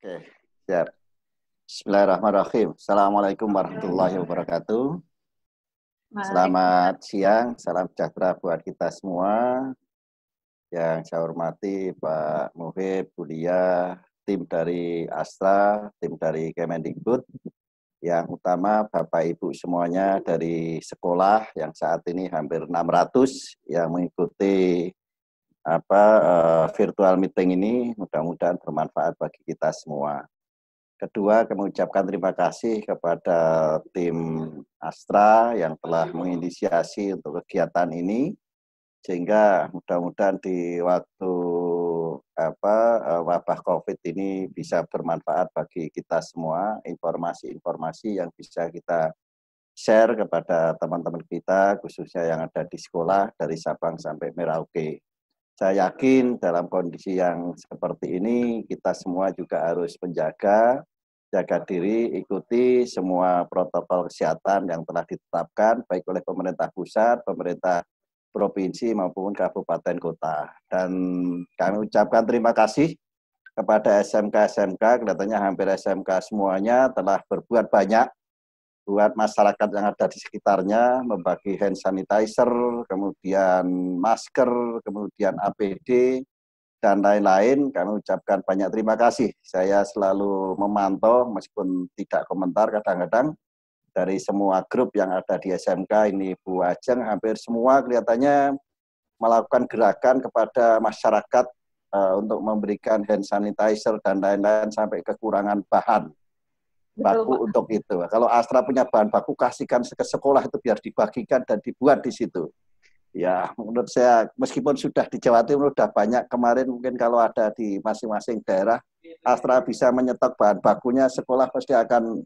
Oke, siap. Bismillahirrahmanirrahim. Assalamualaikum warahmatullahi wabarakatuh. Selamat siang, salam sejahtera buat kita semua. Yang saya hormati Pak Muhib, Budia, tim dari Astra, tim dari Kemendikbud, yang utama Bapak Ibu semuanya dari sekolah yang saat ini hampir 600 yang mengikuti apa uh, virtual meeting ini mudah-mudahan bermanfaat bagi kita semua. Kedua, kami ucapkan terima kasih kepada tim Astra yang telah menginisiasi untuk kegiatan ini sehingga mudah-mudahan di waktu apa eh, wabah Covid ini bisa bermanfaat bagi kita semua, informasi-informasi yang bisa kita share kepada teman-teman kita khususnya yang ada di sekolah dari Sabang sampai Merauke saya yakin dalam kondisi yang seperti ini kita semua juga harus menjaga jaga diri, ikuti semua protokol kesehatan yang telah ditetapkan baik oleh pemerintah pusat, pemerintah provinsi maupun kabupaten kota. Dan kami ucapkan terima kasih kepada SMK-SMK, kelihatannya hampir SMK semuanya telah berbuat banyak buat masyarakat yang ada di sekitarnya membagi hand sanitizer, kemudian masker, kemudian APD dan lain-lain. Kami ucapkan banyak terima kasih. Saya selalu memantau meskipun tidak komentar kadang-kadang dari semua grup yang ada di SMK ini Bu Ajeng hampir semua kelihatannya melakukan gerakan kepada masyarakat uh, untuk memberikan hand sanitizer dan lain-lain sampai kekurangan bahan baku Betul, untuk itu. Kalau Astra punya bahan baku, kasihkan ke sekolah itu biar dibagikan dan dibuat di situ. Ya, menurut saya meskipun sudah di Jawa Timur sudah banyak kemarin mungkin kalau ada di masing-masing daerah Astra bisa menyetok bahan bakunya, sekolah pasti akan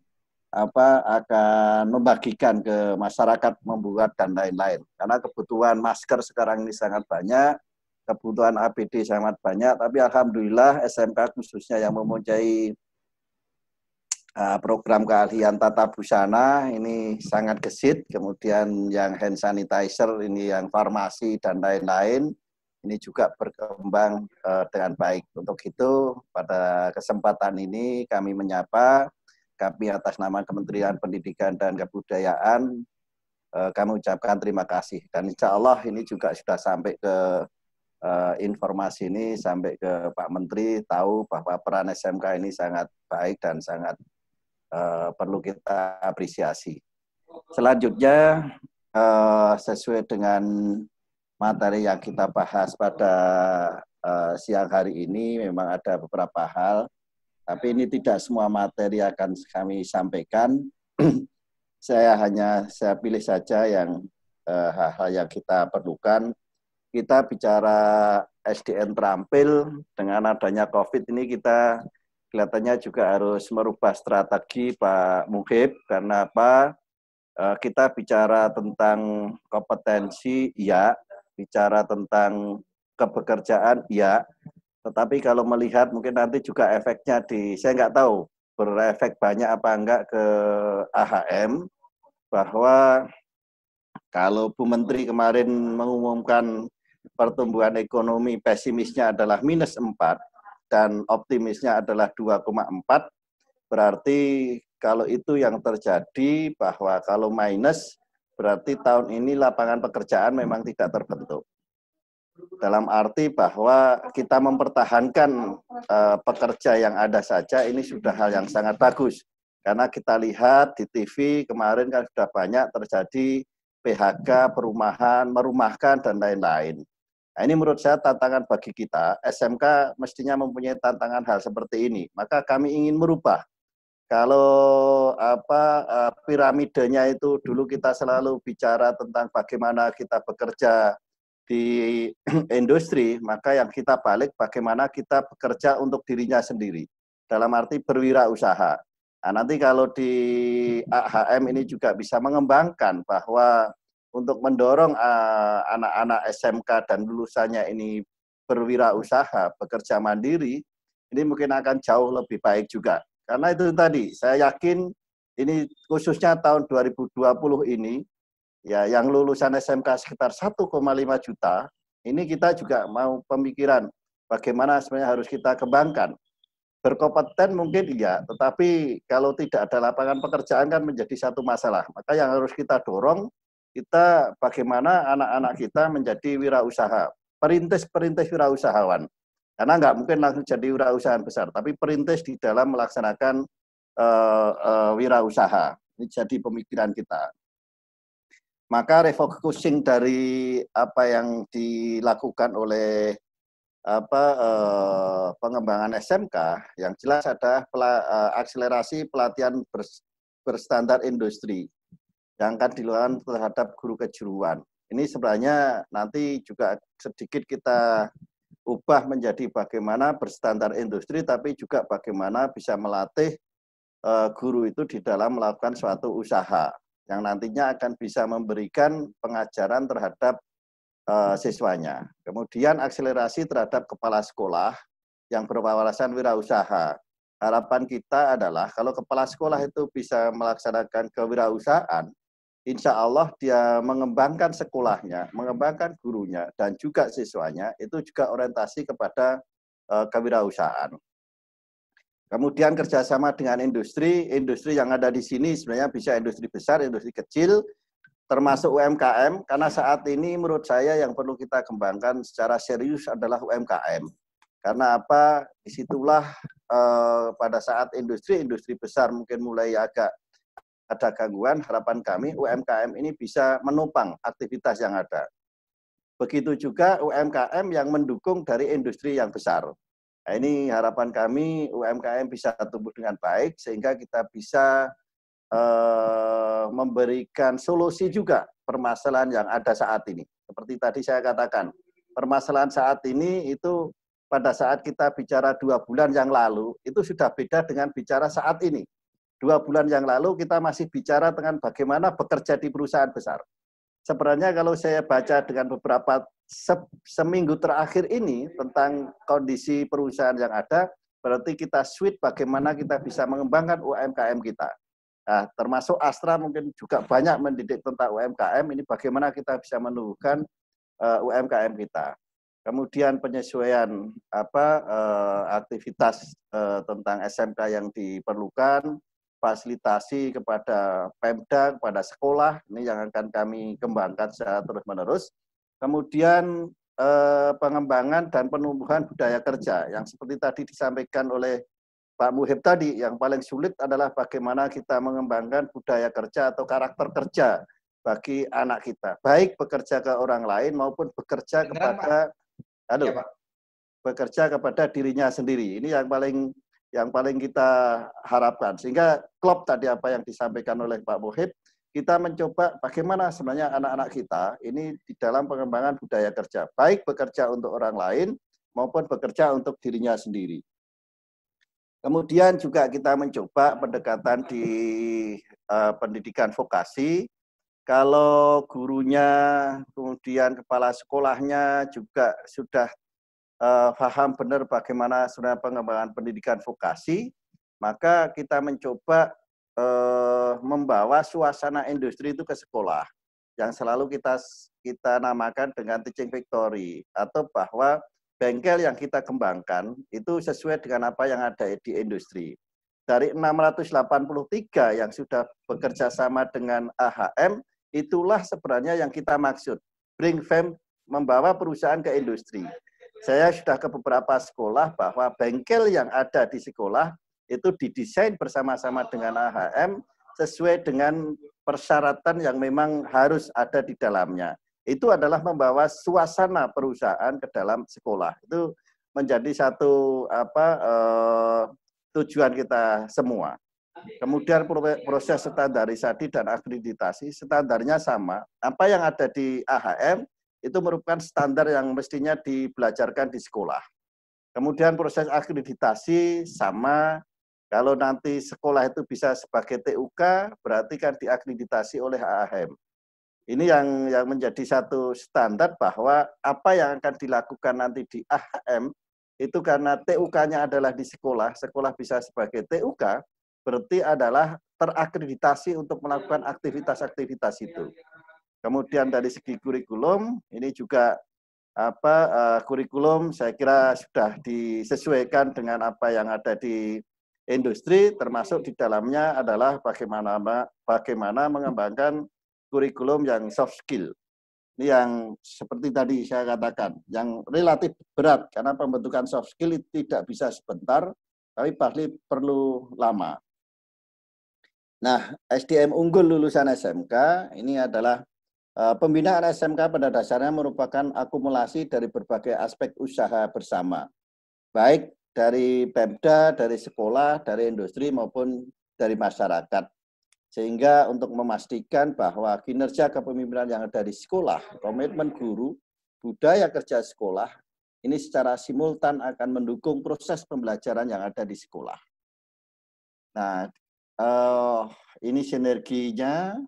apa akan membagikan ke masyarakat membuat dan lain-lain. Karena kebutuhan masker sekarang ini sangat banyak, kebutuhan APD sangat banyak, tapi alhamdulillah SMK khususnya yang mempunyai Eh, program keahlian tata busana ini sangat gesit, kemudian yang hand sanitizer ini yang farmasi dan lain-lain ini juga berkembang eh, dengan baik. Untuk itu pada kesempatan ini kami menyapa kami atas nama Kementerian Pendidikan dan Kebudayaan eh, kami ucapkan terima kasih dan insya Allah ini juga sudah sampai ke informasi ini sampai ke Pak Menteri tahu bahwa peran SMK ini sangat baik dan sangat Eh, perlu kita apresiasi. Selanjutnya uh, sesuai dengan materi yang kita bahas pada uh, siang hari ini memang ada beberapa hal, tapi ini tidak semua materi akan kami sampaikan. saya hanya saya pilih saja yang hal-hal uh, yang kita perlukan. Kita bicara SDN terampil dengan adanya COVID ini kita kelihatannya juga harus merubah strategi Pak Muhib karena apa? Eh, kita bicara tentang kompetensi, ya Bicara tentang kepekerjaan ya Tetapi kalau melihat mungkin nanti juga efeknya di, saya nggak tahu berefek banyak apa enggak ke AHM bahwa kalau Bu Menteri kemarin mengumumkan pertumbuhan ekonomi pesimisnya adalah minus 4, dan optimisnya adalah 2,4 berarti kalau itu yang terjadi bahwa kalau minus berarti tahun ini lapangan pekerjaan memang tidak terbentuk. Dalam arti bahwa kita mempertahankan uh, pekerja yang ada saja ini sudah hal yang sangat bagus. Karena kita lihat di TV kemarin kan sudah banyak terjadi PHK, perumahan, merumahkan dan lain-lain. Nah, ini menurut saya tantangan bagi kita. SMK mestinya mempunyai tantangan hal seperti ini. Maka kami ingin merubah. Kalau apa e, piramidanya itu dulu kita selalu bicara tentang bagaimana kita bekerja di industri, maka yang kita balik bagaimana kita bekerja untuk dirinya sendiri. Dalam arti berwirausaha. Nah, nanti kalau di AHM ini juga bisa mengembangkan bahwa untuk mendorong eh, anak-anak uh, SMK dan lulusannya ini berwirausaha, bekerja mandiri, ini mungkin akan jauh lebih baik juga. Karena itu tadi, saya yakin ini khususnya tahun 2020 ini, ya yang lulusan SMK sekitar 1,5 juta, ini kita juga mau pemikiran bagaimana sebenarnya harus kita kembangkan. Berkompeten mungkin iya, tetapi kalau tidak ada lapangan pekerjaan kan menjadi satu masalah. Maka yang harus kita dorong kita bagaimana anak-anak kita menjadi wirausaha, perintis-perintis wirausahawan. Karena nggak mungkin langsung jadi wirausahaan besar, tapi perintis di dalam melaksanakan uh, uh, wirausaha. Ini jadi pemikiran kita. Maka refocusing dari apa yang dilakukan oleh apa uh, pengembangan SMK yang jelas ada pela, uh, akselerasi pelatihan bers, berstandar industri yang akan dilakukan terhadap guru kejuruan. Ini sebenarnya nanti juga sedikit kita ubah menjadi bagaimana berstandar industri, tapi juga bagaimana bisa melatih eh, guru itu di dalam melakukan suatu usaha yang nantinya akan bisa memberikan pengajaran terhadap eh, siswanya. Kemudian akselerasi terhadap kepala sekolah yang berwawasan wirausaha. Harapan kita adalah kalau kepala sekolah itu bisa melaksanakan kewirausahaan, insya Allah dia mengembangkan sekolahnya, mengembangkan gurunya, dan juga siswanya, itu juga orientasi kepada uh, kewirausahaan. Kemudian kerjasama dengan industri, industri yang ada di sini sebenarnya bisa industri besar, industri kecil, termasuk UMKM, karena saat ini menurut saya yang perlu kita kembangkan secara serius adalah UMKM. Karena apa? Disitulah eh, pada saat industri-industri besar mungkin mulai agak ada gangguan, harapan kami UMKM ini bisa menopang aktivitas yang ada. Begitu juga UMKM yang mendukung dari industri yang besar. Nah, ini harapan kami UMKM bisa tumbuh dengan baik sehingga kita bisa eh, memberikan solusi juga permasalahan yang ada saat ini. Seperti tadi saya katakan, permasalahan saat ini itu pada saat kita bicara dua bulan yang lalu itu sudah beda dengan bicara saat ini dua bulan yang lalu kita masih bicara dengan bagaimana bekerja di perusahaan besar. Sebenarnya kalau saya baca dengan beberapa se seminggu terakhir ini tentang kondisi perusahaan yang ada, berarti kita switch bagaimana kita bisa mengembangkan UMKM kita. Nah, termasuk Astra mungkin juga banyak mendidik tentang UMKM, ini bagaimana kita bisa menumbuhkan uh, eh, UMKM kita. Kemudian penyesuaian apa uh, aktivitas uh, tentang SMK yang diperlukan, fasilitasi kepada Pemda, kepada sekolah, ini yang akan kami kembangkan secara terus-menerus. Kemudian eh, pengembangan dan penumbuhan budaya kerja yang seperti tadi disampaikan oleh Pak Muhib tadi, yang paling sulit adalah bagaimana kita mengembangkan budaya kerja atau karakter kerja bagi anak kita, baik bekerja ke orang lain maupun bekerja kepada, Pak. ya, Pak. bekerja kepada dirinya sendiri. Ini yang paling yang paling kita harapkan. Sehingga klop tadi apa yang disampaikan oleh Pak Mohib, kita mencoba bagaimana sebenarnya anak-anak kita ini di dalam pengembangan budaya kerja, baik bekerja untuk orang lain maupun bekerja untuk dirinya sendiri. Kemudian juga kita mencoba pendekatan di uh, pendidikan vokasi. Kalau gurunya, kemudian kepala sekolahnya juga sudah uh, benar bagaimana sebenarnya pengembangan pendidikan vokasi, maka kita mencoba uh, membawa suasana industri itu ke sekolah yang selalu kita kita namakan dengan teaching victory atau bahwa bengkel yang kita kembangkan itu sesuai dengan apa yang ada di industri. Dari 683 yang sudah bekerja sama dengan AHM, itulah sebenarnya yang kita maksud. Bring fam membawa perusahaan ke industri saya sudah ke beberapa sekolah bahwa bengkel yang ada di sekolah itu didesain bersama-sama dengan AHM sesuai dengan persyaratan yang memang harus ada di dalamnya. Itu adalah membawa suasana perusahaan ke dalam sekolah. Itu menjadi satu apa eh, tujuan kita semua. Kemudian proses standarisasi dan akreditasi, standarnya sama. Apa yang ada di AHM itu merupakan standar yang mestinya dibelajarkan di sekolah. Kemudian proses akreditasi sama kalau nanti sekolah itu bisa sebagai TUK berarti kan diakreditasi oleh AAHM. Ini yang yang menjadi satu standar bahwa apa yang akan dilakukan nanti di AHM itu karena TUK-nya adalah di sekolah, sekolah bisa sebagai TUK, berarti adalah terakreditasi untuk melakukan aktivitas-aktivitas itu. Kemudian dari segi kurikulum ini juga apa uh, kurikulum saya kira sudah disesuaikan dengan apa yang ada di industri termasuk di dalamnya adalah bagaimana bagaimana mengembangkan kurikulum yang soft skill. Ini yang seperti tadi saya katakan yang relatif berat karena pembentukan soft skill tidak bisa sebentar tapi pasti perlu lama. Nah, SDM unggul lulusan SMK ini adalah Eh, pembinaan SMK pada dasarnya merupakan akumulasi dari berbagai aspek usaha bersama, baik dari Pemda, dari sekolah, dari industri maupun dari masyarakat. Sehingga untuk memastikan bahwa kinerja kepemimpinan yang ada di sekolah, komitmen guru, budaya kerja sekolah, ini secara simultan akan mendukung proses pembelajaran yang ada di sekolah. Nah, eh, ini sinerginya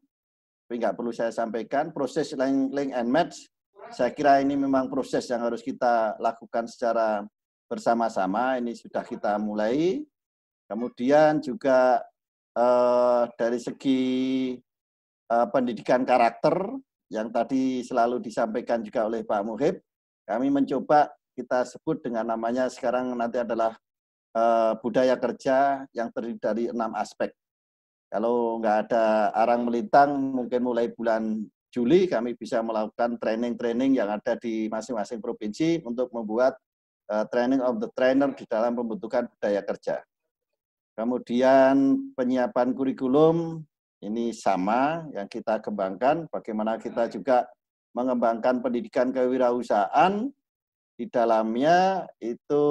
tapi nggak perlu saya sampaikan. Proses link, link and match, saya kira ini memang proses yang harus kita lakukan secara bersama-sama. Ini sudah kita mulai. Kemudian juga eh, dari segi eh, pendidikan karakter yang tadi selalu disampaikan juga oleh Pak Muhib, kami mencoba kita sebut dengan namanya sekarang nanti adalah eh, budaya kerja yang terdiri dari enam aspek kalau nggak ada arang melintang, mungkin mulai bulan Juli kami bisa melakukan training-training yang ada di masing-masing provinsi untuk membuat uh, training of the trainer di dalam pembentukan budaya kerja. Kemudian penyiapan kurikulum ini sama yang kita kembangkan, bagaimana kita juga mengembangkan pendidikan kewirausahaan di dalamnya itu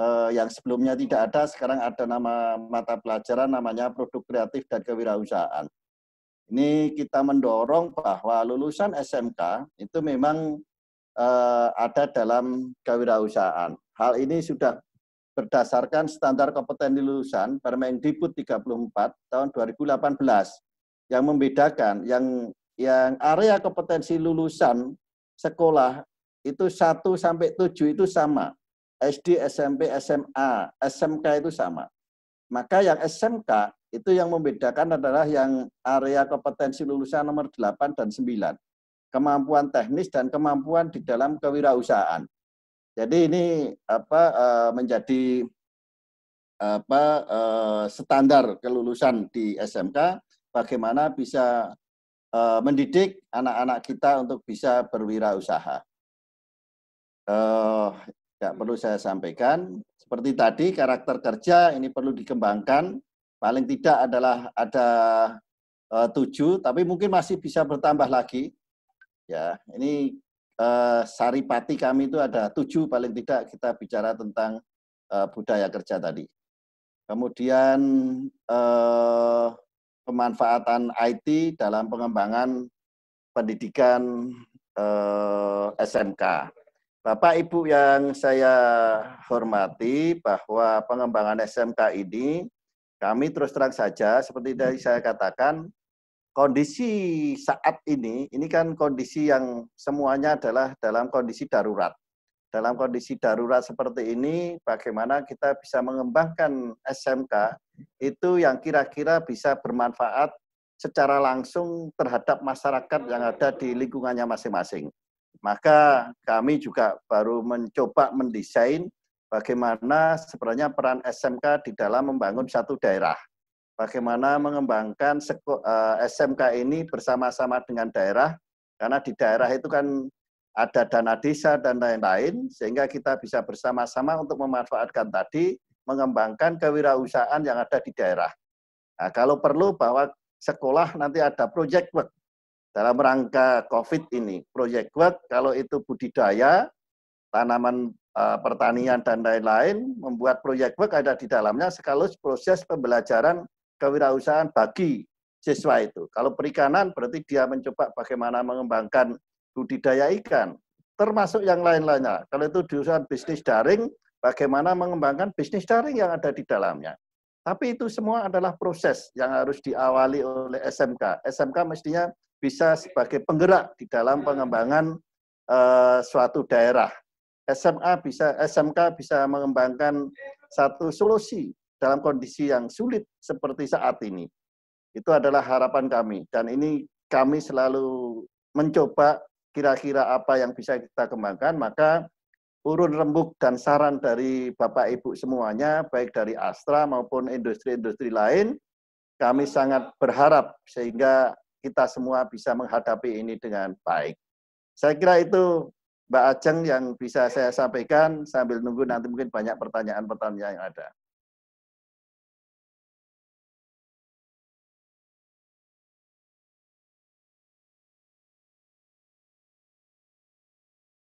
eh, yang sebelumnya tidak ada, sekarang ada nama mata pelajaran namanya produk kreatif dan kewirausahaan. Ini kita mendorong bahwa lulusan SMK itu memang eh, ada dalam kewirausahaan. Hal ini sudah berdasarkan standar kompetensi lulusan Permendikbud 34 tahun 2018 yang membedakan yang yang area kompetensi lulusan sekolah itu 1 sampai 7 itu sama. SD, SMP, SMA, SMK itu sama. Maka yang SMK itu yang membedakan adalah yang area kompetensi lulusan nomor 8 dan 9. Kemampuan teknis dan kemampuan di dalam kewirausahaan. Jadi ini apa eh, menjadi apa eh, standar kelulusan di SMK bagaimana bisa eh, mendidik anak-anak kita untuk bisa berwirausaha tidak perlu saya sampaikan. Seperti tadi, karakter kerja ini perlu dikembangkan. Paling tidak adalah ada e, tujuh, tapi mungkin masih bisa bertambah lagi. Ya, ini e, saripati kami itu ada tujuh paling tidak kita bicara tentang e, budaya kerja tadi. Kemudian e, pemanfaatan IT dalam pengembangan pendidikan e, SMK Bapak Ibu yang saya hormati bahwa pengembangan SMK ini kami terus terang saja seperti tadi saya katakan kondisi saat ini ini kan kondisi yang semuanya adalah dalam kondisi darurat. Dalam kondisi darurat seperti ini bagaimana kita bisa mengembangkan SMK itu yang kira-kira bisa bermanfaat secara langsung terhadap masyarakat yang ada di lingkungannya masing-masing. Maka kami juga baru mencoba mendesain bagaimana sebenarnya peran SMK di dalam membangun satu daerah. Bagaimana mengembangkan SMK eh, ini bersama-sama dengan daerah, karena di daerah itu kan ada dana desa dan lain-lain, sehingga kita bisa bersama-sama untuk memanfaatkan tadi, mengembangkan kewirausahaan yang ada di daerah. Nah, kalau perlu bahwa sekolah nanti ada project work, dalam rangka COVID ini. proyek work kalau itu budidaya, tanaman uh, pertanian dan lain-lain, membuat proyek work ada di dalamnya sekaligus proses pembelajaran kewirausahaan bagi siswa itu. Kalau perikanan berarti dia mencoba bagaimana mengembangkan budidaya ikan, termasuk yang lain-lainnya. Kalau itu diusahakan bisnis daring, bagaimana mengembangkan bisnis daring yang ada di dalamnya. Tapi itu semua adalah proses yang harus diawali oleh SMK. SMK mestinya bisa sebagai penggerak di dalam pengembangan uh, suatu daerah. SMA bisa SMK bisa mengembangkan satu solusi dalam kondisi yang sulit seperti saat ini. Itu adalah harapan kami dan ini kami selalu mencoba kira-kira apa yang bisa kita kembangkan, maka urun rembuk dan saran dari Bapak Ibu semuanya, baik dari Astra maupun industri-industri lain, kami sangat berharap sehingga kita semua bisa menghadapi ini dengan baik. Saya kira itu Mbak Ajeng yang bisa saya sampaikan sambil nunggu nanti mungkin banyak pertanyaan-pertanyaan yang ada.